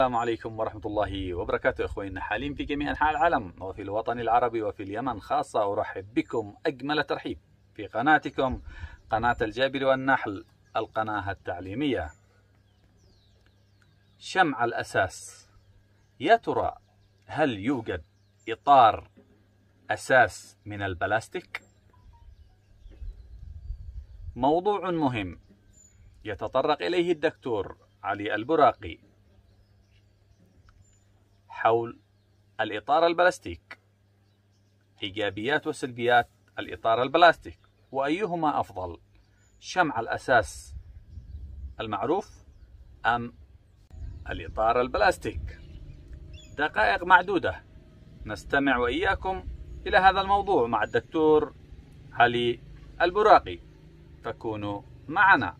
السلام عليكم ورحمة الله وبركاته أخوي النحالين في جميع أنحاء العالم وفي الوطن العربي وفي اليمن خاصة أرحب بكم أجمل ترحيب في قناتكم قناة الجابر والنحل القناة التعليمية شمع الأساس يا ترى هل يوجد إطار أساس من البلاستيك؟ موضوع مهم يتطرق إليه الدكتور علي البراقي حول الإطار البلاستيك إيجابيات وسلبيات الإطار البلاستيك وأيهما أفضل شمع الأساس المعروف أم الإطار البلاستيك دقائق معدودة نستمع وإياكم إلى هذا الموضوع مع الدكتور علي البراقي فكونوا معنا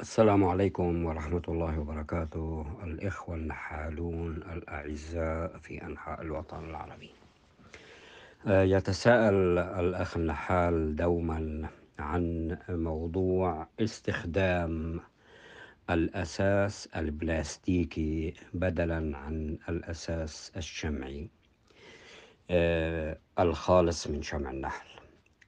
السلام عليكم ورحمة الله وبركاته الإخوة النحالون الأعزاء في أنحاء الوطن العربي آه، يتساءل الأخ النحال دوما عن موضوع استخدام الأساس البلاستيكي بدلا عن الأساس الشمعي آه، الخالص من شمع النحل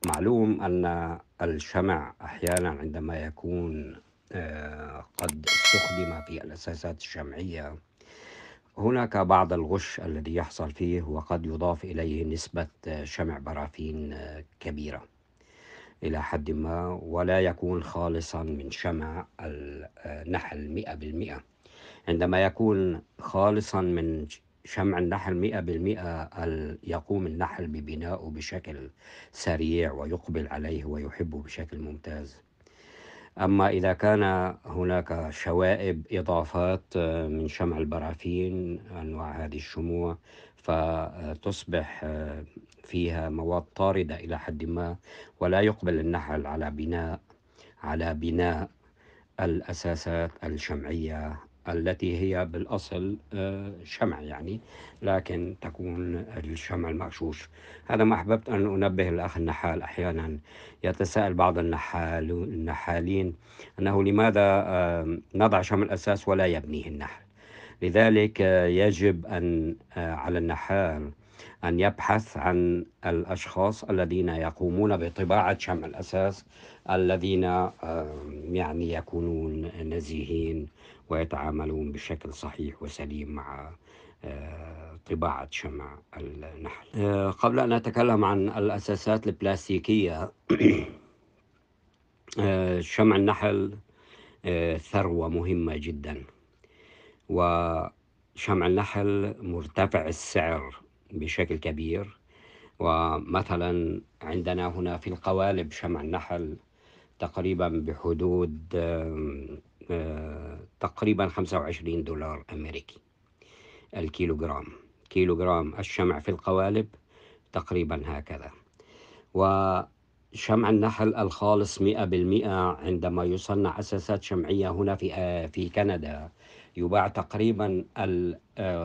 معلوم أن الشمع أحيانا عندما يكون آه، قد استخدم في الأساسات الشمعية هناك بعض الغش الذي يحصل فيه وقد يضاف إليه نسبة شمع برافين كبيرة إلى حد ما ولا يكون خالصا من شمع النحل مئة بالمئة عندما يكون خالصا من شمع النحل مئة بالمئة يقوم النحل ببنائه بشكل سريع ويقبل عليه ويحبه بشكل ممتاز أما إذا كان هناك شوائب إضافات آه، من شمع البرافين أنواع هذه الشموع فتصبح آه، فيها مواد طاردة إلى حد ما ولا يقبل النحل على بناء على بناء الأساسات الشمعية التي هي بالأصل آه، شمع يعني لكن تكون الشمع المغشوش هذا ما أحببت أن أنبه الأخ النحال أحيانا يتساءل بعض النحال النحالين أنه لماذا آه، نضع شمع الأساس ولا يبنيه النحل لذلك آه، يجب أن على النحال أن يبحث عن الأشخاص الذين يقومون بطباعة شمع الأساس الذين يعني يكونون نزيهين ويتعاملون بشكل صحيح وسليم مع آه، طباعة شمع النحل آه، قبل أن أتكلم عن الأساسات البلاستيكية آه، شمع النحل ثروة مهمة جدا وشمع النحل مرتفع السعر بشكل كبير ومثلا عندنا هنا في القوالب شمع النحل تقريبا بحدود تقريبا 25 دولار أمريكي الكيلوغرام كيلوغرام الشمع في القوالب تقريبا هكذا وشمع النحل الخالص 100% عندما يصنع أساسات شمعية هنا في في كندا يباع تقريبا آه،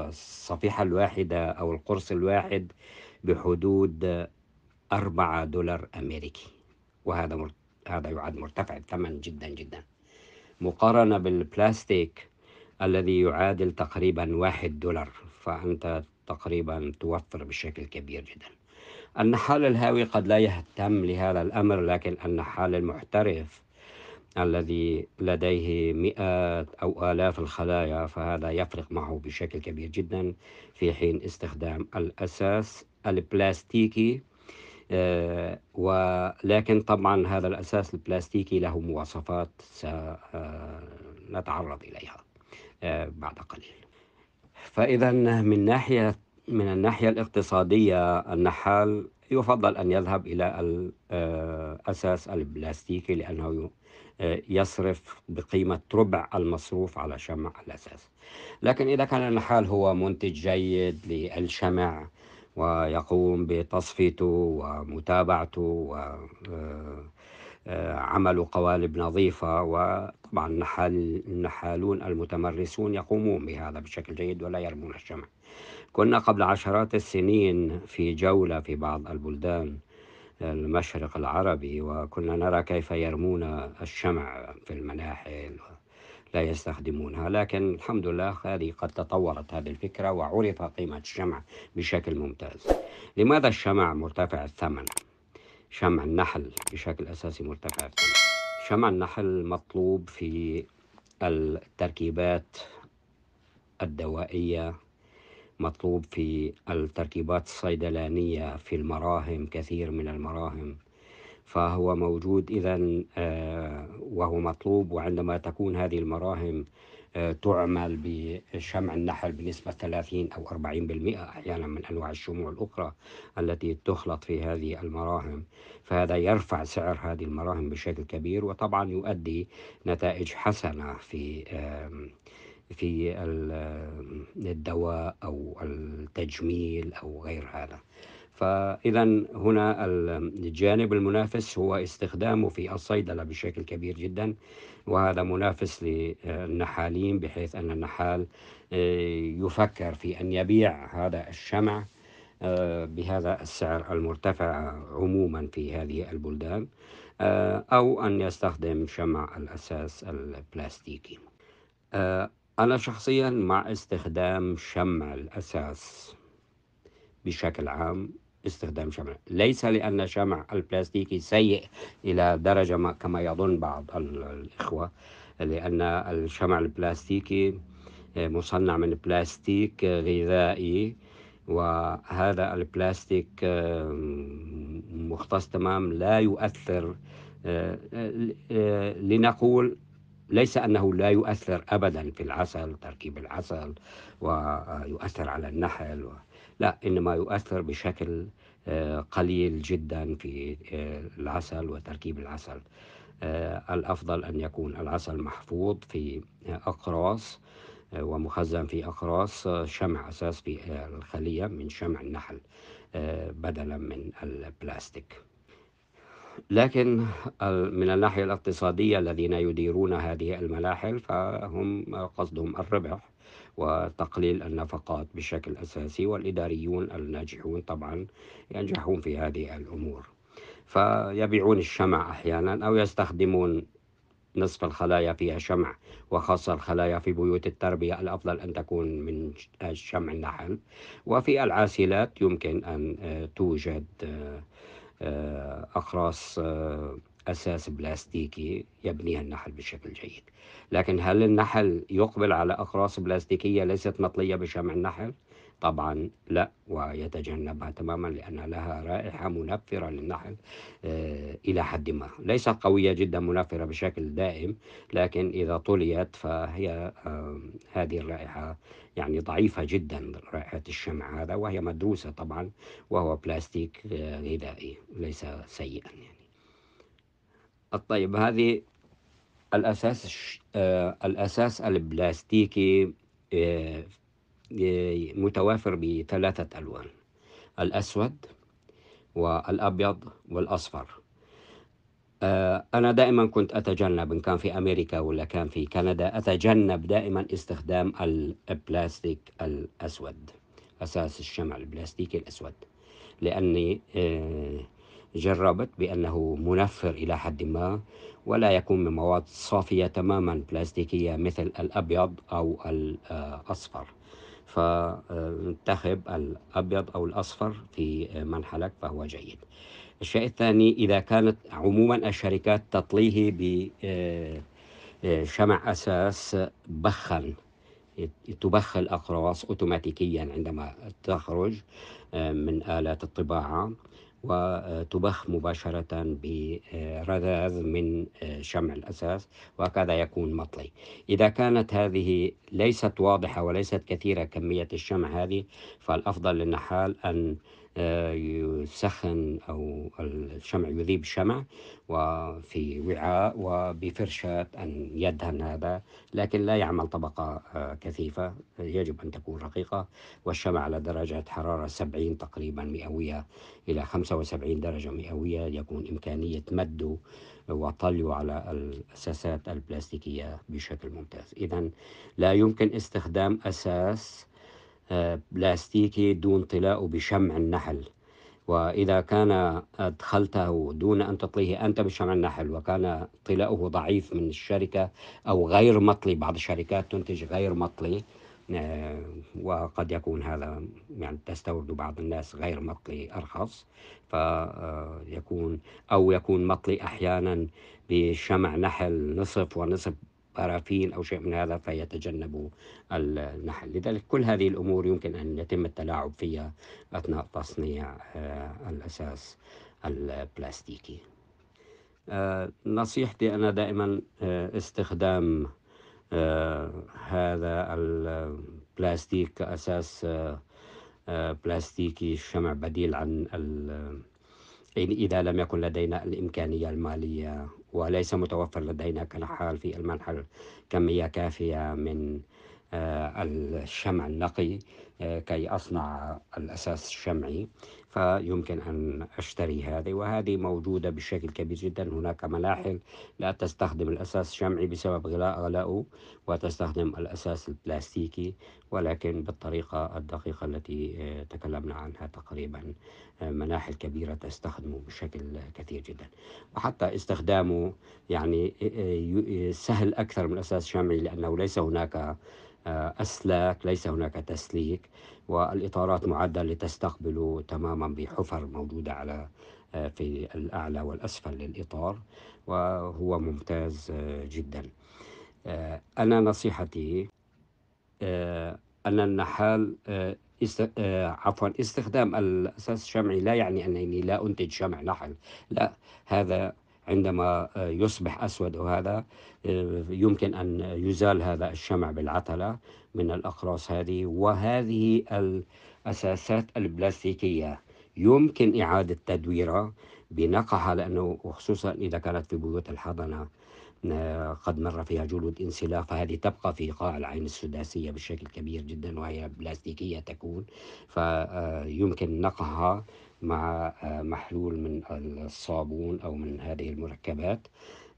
الصفيحة الواحدة أو القرص الواحد بحدود 4 دولار أمريكي وهذا هذا يعد مرتفع الثمن جدا جدا مقارنة بالبلاستيك الذي يعادل تقريبا واحد دولار فأنت تقريبا توفر بشكل كبير جدا النحال الهاوي قد لا يهتم لهذا الأمر لكن النحال المحترف الذي لديه مئات أو آلاف الخلايا فهذا يفرق معه بشكل كبير جدا في حين استخدام الأساس البلاستيكي ولكن طبعا هذا الأساس البلاستيكي له مواصفات سنتعرض إليها آه، بعد قليل فإذا من ناحية من الناحية الاقتصادية النحال يفضل أن يذهب إلى الأساس آه، البلاستيكي لأنه آه، يصرف بقيمة ربع المصروف على شمع الأساس لكن إذا كان النحال هو منتج جيد للشمع ويقوم بتصفيته ومتابعته وعمل آه، آه، قوالب نظيفة وطبعا النحال النحالون المتمرسون يقومون بهذا بشكل جيد ولا يرمون الشمع كنا قبل عشرات السنين في جولة في بعض البلدان المشرق العربي وكنا نرى كيف يرمون الشمع في المناحل لا يستخدمونها لكن الحمد لله هذه قد تطورت هذه الفكرة وعرف قيمة الشمع بشكل ممتاز لماذا الشمع مرتفع الثمن؟ شمع النحل بشكل أساسي مرتفع الثمن شمع النحل مطلوب في التركيبات الدوائية مطلوب في التركيبات الصيدلانية في المراهم كثير من المراهم فهو موجود إذا آه، وهو مطلوب وعندما تكون هذه المراهم آه، تعمل بشمع النحل بنسبة 30 أو 40% أحيانا من أنواع الشموع الأخرى التي تخلط في هذه المراهم فهذا يرفع سعر هذه المراهم بشكل كبير وطبعا يؤدي نتائج حسنة في في الدواء أو التجميل أو غير هذا فإذا هنا الجانب المنافس هو استخدامه في الصيدلة بشكل كبير جدا وهذا منافس للنحالين بحيث أن النحال آه، يفكر في أن يبيع هذا الشمع آه، بهذا السعر المرتفع عموما في هذه البلدان آه، أو أن يستخدم شمع الأساس البلاستيكي أنا شخصيا مع استخدام شمع الأساس بشكل عام استخدام شمع ليس لأن شمع البلاستيكي سيء إلى درجة ما كما يظن بعض الإخوة لأن الشمع البلاستيكي آه، مصنع من بلاستيك غذائي وهذا البلاستيك آه، مختص تمام لا يؤثر آه، لنقول ليس أنه لا يؤثر أبدا في العسل تركيب العسل ويؤثر على النحل و... لا إنما يؤثر بشكل آه، قليل جدا في آه، العسل وتركيب العسل آه، الأفضل أن يكون العسل محفوظ في أقراص ومخزن في أقراص شمع أساس في الخلية من شمع النحل بدلا من البلاستيك لكن من الناحية الاقتصادية الذين يديرون هذه الملاحل فهم قصدهم الربح وتقليل النفقات بشكل أساسي والإداريون الناجحون طبعا ينجحون في هذه الأمور فيبيعون الشمع أحيانا أو يستخدمون نصف الخلايا فيها شمع وخاصة الخلايا في بيوت التربية الأفضل أن تكون من شمع النحل وفي العاسلات يمكن أن آه، توجد آه، آه، أقراص أساس بلاستيكي يبنيها النحل بشكل جيد لكن هل النحل يقبل على أقراص بلاستيكية ليست مطلية بشمع النحل؟ طبعا لا ويتجنبها تماما لأن لها رائحة منفرة للنحل آه، إلى حد ما ليست قوية جدا منفرة بشكل دائم لكن إذا طليت فهي آه، هذه الرائحة يعني ضعيفة جدا رائحة الشمع هذا وهي مدروسة طبعا وهو بلاستيك آه، غذائي ليس سيئا يعني. طيب هذه الأساس آه، الأساس البلاستيكي آه، آه، متوافر بثلاثة ألوان الأسود والأبيض والأصفر أنا دائما كنت أتجنب إن كان في أمريكا ولا كان في كندا أتجنب دائما استخدام البلاستيك الأسود أساس الشمع البلاستيكي الأسود لأني جربت بأنه منفر إلى حد ما ولا يكون من مواد صافية تماما بلاستيكية مثل الأبيض أو الأصفر فانتخب الأبيض أو الأصفر في منحلك فهو جيد الشيء الثاني إذا كانت عموما الشركات تطليه بشمع آه، أساس بخن تبخ الأقراص أوتوماتيكيا عندما تخرج آه، من آلات الطباعة وتبخ مباشرة برذاذ من آه، شمع الأساس وهكذا يكون مطلي إذا كانت هذه ليست واضحة وليست كثيرة كمية الشمع هذه فالأفضل للنحال أن آه، يسخن أو الشمع يذيب الشمع وفي وعاء وبفرشاة أن يدهن هذا لكن لا يعمل طبقة آه، كثيفة يجب أن تكون رقيقة والشمع على درجة حرارة 70 تقريبا مئوية إلى 75 درجة مئوية يكون إمكانية مده وطلي على الأساسات البلاستيكية بشكل ممتاز إذا لا يمكن استخدام أساس آه، بلاستيكي دون طلاؤه بشمع النحل وإذا كان أدخلته دون أن تطليه أنت بشمع النحل وكان طلاؤه ضعيف من الشركة أو غير مطلي بعض الشركات تنتج غير مطلي آه، وقد يكون هذا يعني تستورد بعض الناس غير مطلي أرخص فيكون أو يكون مطلي أحيانا بشمع نحل نصف ونصف برافين أو شيء من هذا فيتجنبوا النحل لذلك كل هذه الأمور يمكن أن يتم التلاعب فيها أثناء تصنيع آه، الأساس البلاستيكي آه، نصيحتي أنا دائما استخدام آه، هذا البلاستيك كأساس آه، آه، بلاستيكي الشمع بديل عن يعني إذا لم يكن لدينا الإمكانية المالية وليس متوفر لدينا كنحال في المنحل كمية كافية من الشمع النقي كي أصنع الأساس الشمعي فيمكن أن أشتري هذه وهذه موجودة بشكل كبير جدا هناك ملاحم لا تستخدم الأساس الشمعي بسبب غلاء غلائه وتستخدم الأساس البلاستيكي ولكن بالطريقة الدقيقة التي آه، تكلمنا عنها تقريبا آه، مناحل كبيرة تستخدمه بشكل كثير جدا وحتى استخدامه يعني آه، سهل أكثر من الأساس الشمعي لأنه ليس هناك أسلاك ليس هناك تسليك والإطارات معدة لتستقبله تماما بحفر موجودة على آه، في الأعلى والأسفل للإطار وهو ممتاز آه، جدا آه، أنا نصيحتي أن النحال عفوا استخدام الأساس الشمعي لا يعني أنني لا أنتج شمع نحل لا هذا عندما يصبح أسود وهذا يمكن أن يزال هذا الشمع بالعتلة من الأقراص هذه وهذه الأساسات البلاستيكية يمكن إعادة تدويرها بنقعها لأنه وخصوصا إذا كانت في بيوت الحضنة قد مر فيها جلود انسلاخ فهذه تبقى في قاع العين السداسية بشكل كبير جدا وهي بلاستيكية تكون فيمكن آه، نقعها مع آه، محلول من الصابون أو من هذه المركبات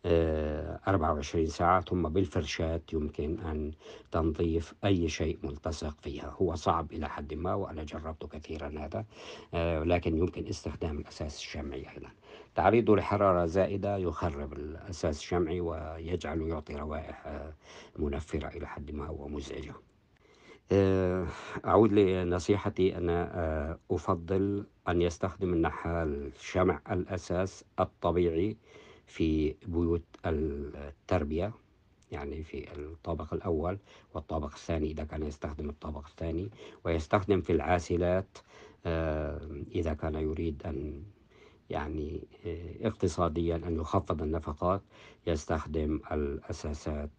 24 آه، ساعة ثم بالفرشاة يمكن أن تنظيف أي شيء ملتصق فيها هو صعب إلى حد ما وأنا جربته كثيرا هذا آه، لكن يمكن استخدام الأساس الشمعي أيضا تعريضه لحرارة زائدة يخرب الأساس الشمعي ويجعله يعطي روائح آه، منفرة إلى حد ما ومزعجة أعود لنصيحتي أنا أفضل أن يستخدم النحال شمع الأساس الطبيعي في بيوت التربية يعني في الطابق الأول والطابق الثاني إذا كان يستخدم الطابق الثاني ويستخدم في العاسلات آه، إذا كان يريد أن يعني آه، اقتصاديا أن يخفض النفقات يستخدم الأساسات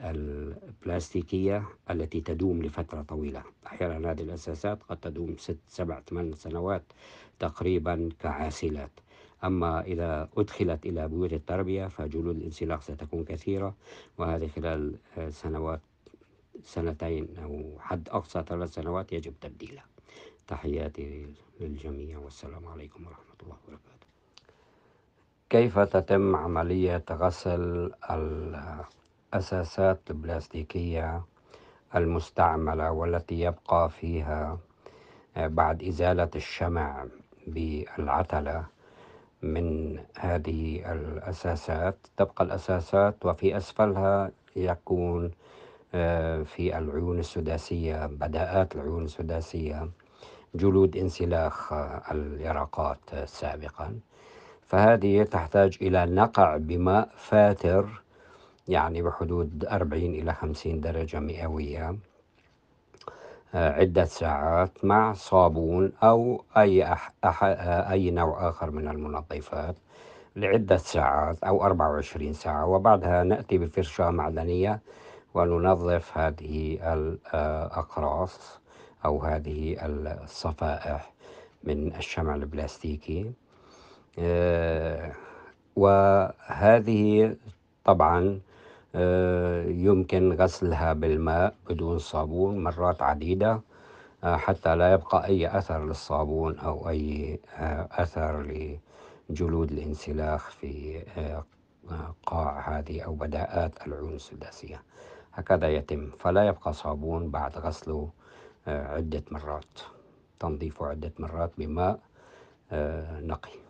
البلاستيكية التي تدوم لفترة طويلة أحيانا هذه الأساسات قد تدوم ست سبع ثمان سنوات تقريبا كعاسلات أما إذا أدخلت إلى بيوت التربية فجلود الانسلاخ ستكون كثيرة وهذه خلال آه، سنوات سنتين أو حد أقصى ثلاث سنوات يجب تبديلها تحياتي للجميع والسلام عليكم ورحمة الله وبركاته كيف تتم عملية غسل الأساسات البلاستيكية المستعملة والتي يبقى فيها آه، بعد إزالة الشمع بالعتلة من هذه الأساسات تبقى الأساسات وفي أسفلها يكون آه، في العيون السداسية بداءات العيون السداسية جلود انسلاخ آه، اليرقات آه، سابقا فهذه تحتاج إلى نقع بماء فاتر يعني بحدود 40 إلى 50 درجة مئوية عدة ساعات مع صابون أو أي أح أح أي نوع آخر من المنظفات لعدة ساعات أو 24 ساعة وبعدها نأتي بفرشاة معدنية وننظف هذه الأقراص أو هذه الصفائح من الشمع البلاستيكي آه، وهذه طبعا آه، يمكن غسلها بالماء بدون صابون مرات عديدة آه، حتى لا يبقى أي أثر للصابون أو أي آه، أثر لجلود الانسلاخ في قاع هذه أو بداءات العيون السداسية هكذا يتم فلا يبقى صابون بعد غسله عدة مرات تنظيفه عدة مرات بماء نقي